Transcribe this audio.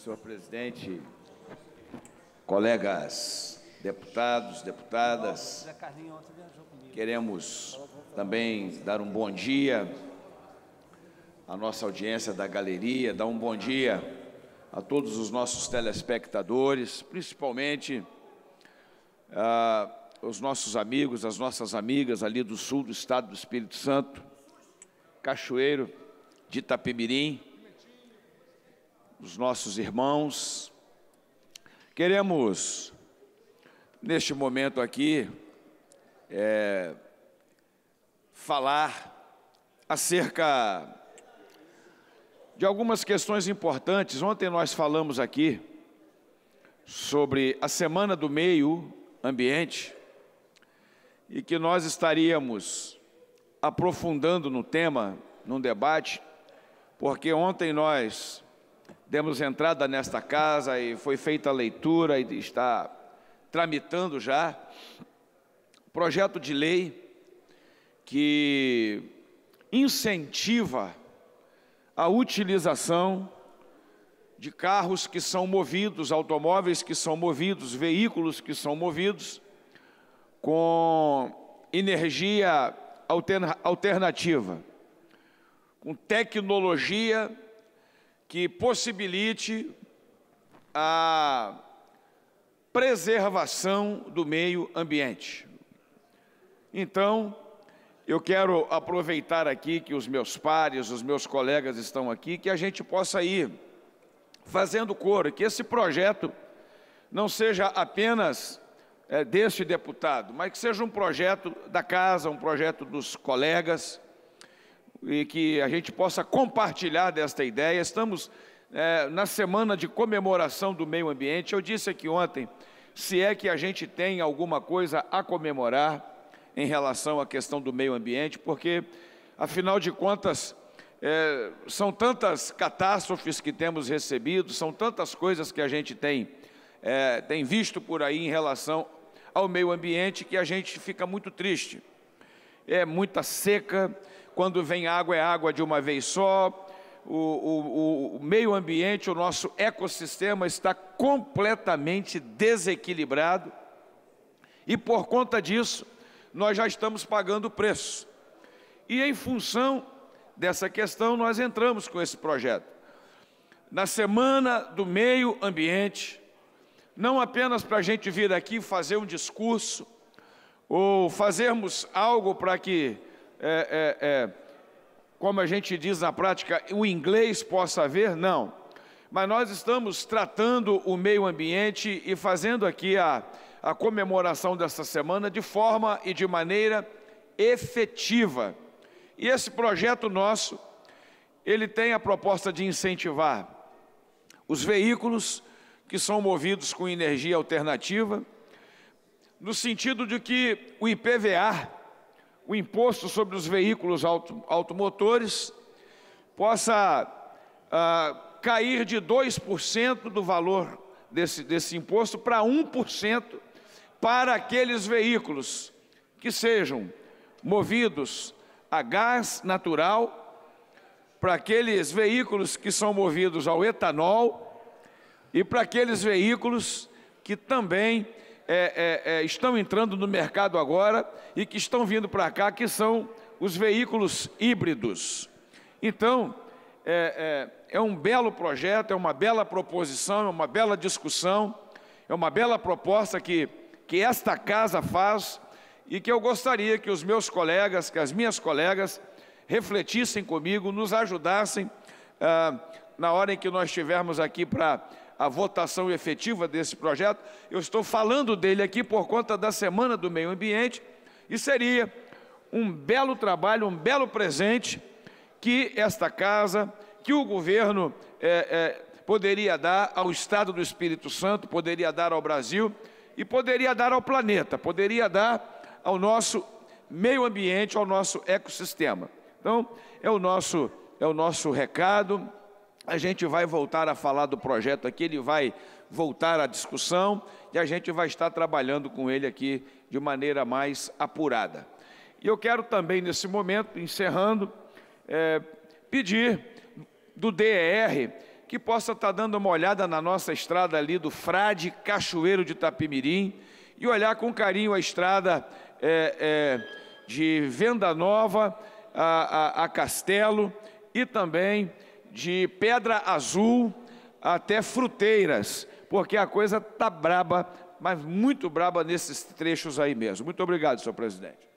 senhor presidente, colegas deputados, deputadas. Queremos também dar um bom dia à nossa audiência da galeria, dar um bom dia a todos os nossos telespectadores, principalmente ah, os nossos amigos, as nossas amigas ali do sul do estado do Espírito Santo, Cachoeiro de Itapemirim, os nossos irmãos. Queremos, neste momento aqui, é, falar acerca de algumas questões importantes. Ontem nós falamos aqui sobre a Semana do Meio Ambiente e que nós estaríamos aprofundando no tema, num debate, porque ontem nós demos entrada nesta casa e foi feita a leitura e está tramitando já projeto de lei que incentiva a utilização de carros que são movidos, automóveis que são movidos, veículos que são movidos com energia alternativa, com tecnologia que possibilite a preservação do meio ambiente. Então, eu quero aproveitar aqui que os meus pares, os meus colegas estão aqui, que a gente possa ir fazendo coro, que esse projeto não seja apenas é, eh, deste deputado, mas que seja um projeto da casa, um projeto dos colegas, e que a gente possa compartilhar desta ideia. Estamos é, na semana de comemoração do meio ambiente. Eu disse aqui ontem, se é que a gente tem alguma coisa a comemorar em relação à questão do meio ambiente, porque, afinal de contas, é, são tantas catástrofes que temos recebido, são tantas coisas que a gente tem, é, tem visto por aí em relação ao meio ambiente que a gente fica muito triste. É muita seca, quando vem água, é água de uma vez só. O, o, o meio ambiente, o nosso ecossistema está completamente desequilibrado. E por conta disso, nós já estamos pagando o preço. E em função dessa questão, nós entramos com esse projeto. Na semana do meio ambiente, não apenas para a gente vir aqui fazer um discurso ou fazermos algo para que é, é, é, como a gente diz na prática, o inglês possa ver, não. Mas nós estamos tratando o meio ambiente e fazendo aqui a, a comemoração dessa semana de forma e de maneira efetiva. E esse projeto nosso, ele tem a proposta de incentivar os veículos que são movidos com energia alternativa, no sentido de que o IPVA, o imposto sobre os veículos auto, automotores possa ah, cair de 2% do valor desse, desse imposto para 1% para aqueles veículos que sejam movidos a gás natural, para aqueles veículos que são movidos ao etanol e para aqueles veículos que também é, é, é, estão entrando no mercado agora e que estão vindo para cá, que são os veículos híbridos. Então, é, é, é um belo projeto, é uma bela proposição, é uma bela discussão, é uma bela proposta que, que esta casa faz e que eu gostaria que os meus colegas, que as minhas colegas, refletissem comigo, nos ajudassem ah, na hora em que nós estivermos aqui para a votação efetiva desse projeto. Eu estou falando dele aqui por conta da Semana do Meio Ambiente e seria um belo trabalho, um belo presente que esta casa, que o governo é, é, poderia dar ao Estado do Espírito Santo, poderia dar ao Brasil e poderia dar ao planeta, poderia dar ao nosso meio ambiente, ao nosso ecossistema. Então, é o nosso, é o nosso recado a gente vai voltar a falar do projeto aqui, ele vai voltar à discussão e a gente vai estar trabalhando com ele aqui de maneira mais apurada. E eu quero também, nesse momento, encerrando, é, pedir do DER que possa estar dando uma olhada na nossa estrada ali do Frade Cachoeiro de Tapimirim e olhar com carinho a estrada é, é, de Venda Nova a, a, a Castelo e também de Pedra Azul até Fruteiras, porque a coisa está braba, mas muito braba nesses trechos aí mesmo. Muito obrigado, senhor presidente.